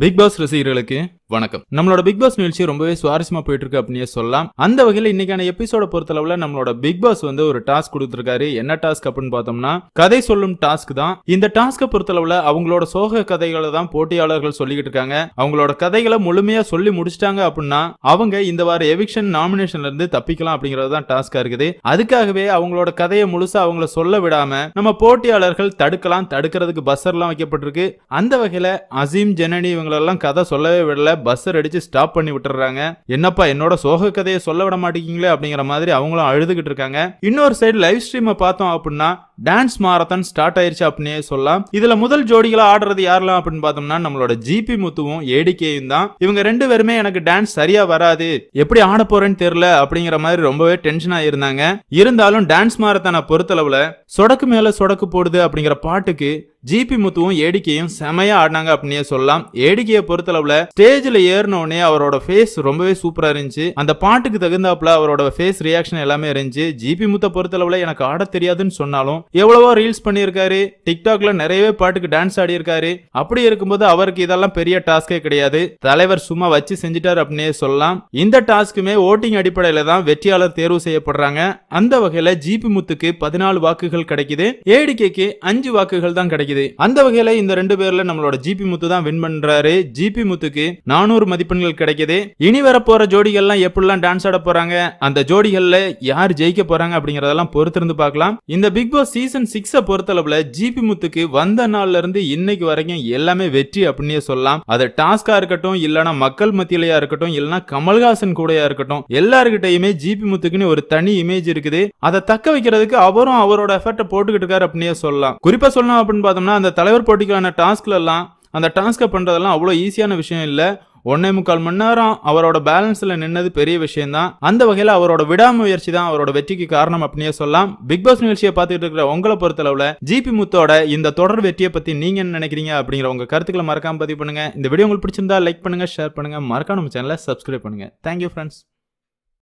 big pass ரசிகர்களுக்கு வணக்கம் நம்மளோட பிக் பாஸ் நிகழ்ச்சி ரொம்பவே சுவாரஸ்யமா போயிட்டு இருக்கு அப்படின்னு சொல்லலாம் அந்த வகையில் இன்னைக்கான எபிசோட பொறுத்தளவுல நம்மளோட பிக் பாஸ் வந்து ஒரு டாஸ்க் கொடுத்துருக்காரு என்ன டாஸ்க் அப்படின்னு பார்த்தோம்னா கதை சொல்லும் டாஸ்க் தான் இந்த டாஸ்க்கை பொறுத்தளவுல அவங்களோட சோக கதைகளை தான் போட்டியாளர்கள் சொல்லிக்கிட்டு இருக்காங்க அவங்களோட கதைகளை முழுமையா சொல்லி முடிச்சிட்டாங்க அப்படின்னா அவங்க இந்த வார எவிக்ஷன் நாமினேஷன்ல இருந்து தப்பிக்கலாம் அப்படிங்கிறது தான் டாஸ்கா இருக்குது அதுக்காகவே அவங்களோட கதையை முழுசா அவங்கள சொல்ல விடாம நம்ம போட்டியாளர்கள் தடுக்கலாம் தடுக்கிறதுக்கு பஸ்ஸர்லாம் வைக்கப்பட்டிருக்கு அந்த வகையில அசீம் ஜெனனி இவங்களெல்லாம் கதை சொல்லவே விடல பஸ்ஸர் அடிச்சு ஸ்டாப் பண்ணி விட்டுறாங்க என்னப்பா என்னோட சோக கதையை சொல்ல விட மாட்டேங்கிங்களே அப்படிங்கிற மாதிரி அவங்களும் அழுதுகிட்டு இருக்காங்க இன்னொரு சைடு லைவ் ஸ்ட்ரீமை பார்த்தோம் அப்படின்னா டான்ஸ் மாரத்தான் ஸ்டார்ட் ஆயிருச்சு அப்படின்னே சொல்லலாம் இதுல முதல் ஜோடிகளை ஆடுறது யாரெல்லாம் அப்படின்னு பார்த்தோம்னா நம்மளோட ஜிபி முத்துவும் ஏடிக்கையும் தான் இவங்க ரெண்டு பேருமே எனக்கு டான்ஸ் சரியா வராது எப்படி ஆட போறேன்னு தெரியல அப்படிங்கிற மாதிரி ரொம்பவே டென்ஷன் ஆயிருந்தாங்க இருந்தாலும் டான்ஸ் மாரத்தானை பொறுத்தளவுல சொடக்கு மேல சொடக்கு போடுது அப்படிங்கிற பாட்டுக்கு ஜிபி முத்துவும் ஏடிக்கையும் செமையா ஆடினாங்க அப்படின்னே சொல்லலாம் ஏடிக்கையை பொறுத்தளவுல ஸ்டேஜ்ல ஏறினோடனே அவரோட ஃபேஸ் ரொம்பவே சூப்பரா இருந்துச்சு அந்த பாட்டுக்கு தகுந்தாப்புல அவரோட ஃபேஸ் ரியாக்ஷன் எல்லாமே இருந்துச்சு ஜிபி முத்தை பொறுத்தளவுல எனக்கு ஆட தெரியாதுன்னு சொன்னாலும் எவ்வளவோ ரீல்ஸ் பண்ணியிருக்காரு டிக்டாக்ல நிறையவே பாட்டுக்கு டான்ஸ் ஆடியிருக்காரு அப்படி இருக்கும்போது அவருக்கு இதெல்லாம் பெரிய டாஸ்கே கிடையாது தலைவர் சும்மா வச்சு செஞ்சிட்டார் அப்படின்னே சொல்லலாம் இந்த டாஸ்க்குமே ஓட்டிங் அடிப்படையில தான் வெற்றியாளர் தேர்வு செய்யப்படுறாங்க அந்த வகையில ஜிபி முத்துக்கு பதினாலு வாக்குகள் கிடைக்குது ஏடிகேக்கு அஞ்சு வாக்குகள் தான் கிடைக்குது அந்த வகையில இந்த ரெண்டு பேர்ல நம்மளோட ஜிபி முத்து தான் வின் பண்றாரு ஜிபி முத்துக்கு நானூறு மதிப்பெண்கள் கிடைக்குது இனி வரப்போற ஜோடிகள்லாம் எப்படிலாம் டான்ஸ் ஆட போறாங்க அந்த ஜோடிகள்ல யார் ஜெயிக்க போறாங்க அப்படிங்கறதெல்லாம் பொறுத்திருந்து பார்க்கலாம் இந்த பிக் பாஸ் சீசன் சிக்ஸை பொறுத்தளவுல ஜிபி முத்துக்கு வந்த நாள்ல இருந்து இன்னைக்கு வரைக்கும் எல்லாமே வெற்றி அப்படின்னே சொல்லலாம் அது டாஸ்கா இருக்கட்டும் இல்லனா மக்கள் மத்தியிலையா இருக்கட்டும் இல்லனா கமல்ஹாசன் கூடயா இருக்கட்டும் எல்லாருக்கிட்டையுமே ஜிபி முத்துக்குன்னு ஒரு தனி இமேஜ் இருக்குது அதை தக்க வைக்கிறதுக்கு அவரும் அவரோட எஃபர்ட் போட்டுக்கிட்டு இருக்காரு அப்படின்னே சொல்லலாம் குறிப்பா சொல்லணும் அப்படின்னு பார்த்தோம்னா அந்த தலைவர் போட்டிக்கான டாஸ்க்ல எல்லாம் அந்த டாஸ்க்கை பண்ணுறதெல்லாம் அவ்வளோ ஈஸியான விஷயம் இல்லை ஒன்னே முக்கால் மணி நேரம் அவரோட பேலன்ஸ்ல நின்னது பெரிய விஷயம்தான் அந்த வகையில அவரோட விடாமுயற்சி தான் அவரோட வெற்றிக்கு காரணம் அப்படியே சொல்லலாம் பிக் பாஸ் நிகழ்ச்சியை பார்த்துட்டு இருக்கிற உங்களை பொறுத்தளவுல ஜிபி முத்தோட இந்த தொடர் வெற்றியை பத்தி நீங்க என்ன நினைக்கிறீங்க அப்படிங்கிற உங்க கருத்துக்களை மறக்காம பதிவு பண்ணுங்க இந்த வீடியோ உங்களுக்கு பிடிச்சிருந்தா லைக் பண்ணுங்க ஷேர் பண்ணுங்க மறக்காம நம்ம சேனலை சப்ஸ்கிரைப் பண்ணுங்க தேங்க்யூ ஃப்ரெண்ட்ஸ்